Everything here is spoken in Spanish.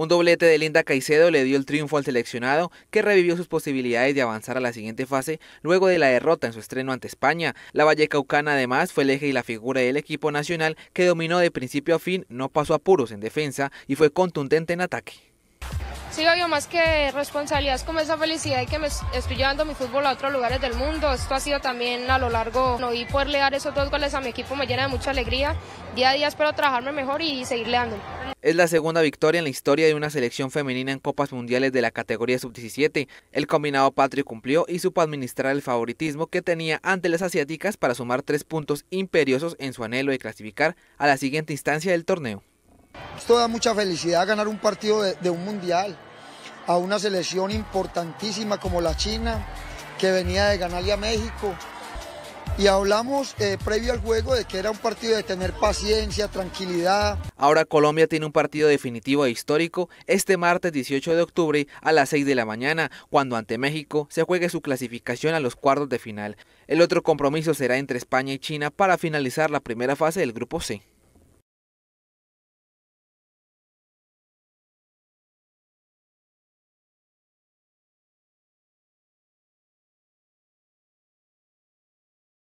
Un doblete de Linda Caicedo le dio el triunfo al seleccionado, que revivió sus posibilidades de avanzar a la siguiente fase luego de la derrota en su estreno ante España. La Vallecaucana además fue el eje y la figura del equipo nacional que dominó de principio a fin, no pasó apuros en defensa y fue contundente en ataque. Sí, obvio, más que responsabilidad como esa felicidad y que me estoy llevando mi fútbol a otros lugares del mundo. Esto ha sido también a lo largo, no, y poder leer esos dos goles a mi equipo me llena de mucha alegría. Día a día espero trabajarme mejor y seguir dando. Es la segunda victoria en la historia de una selección femenina en Copas Mundiales de la categoría sub-17. El combinado patrio cumplió y supo administrar el favoritismo que tenía ante las asiáticas para sumar tres puntos imperiosos en su anhelo de clasificar a la siguiente instancia del torneo. Esto da mucha felicidad ganar un partido de, un mundial a una selección importantísima como la China, que venía de ganarle a México. Y hablamos eh, previo al juego de que era un partido de tener paciencia, tranquilidad. Ahora Colombia tiene un partido definitivo e histórico este martes 18 de octubre a las 6 de la mañana, cuando ante México se juegue su clasificación a los cuartos de final. El otro compromiso será entre España y China para finalizar la primera fase del grupo C.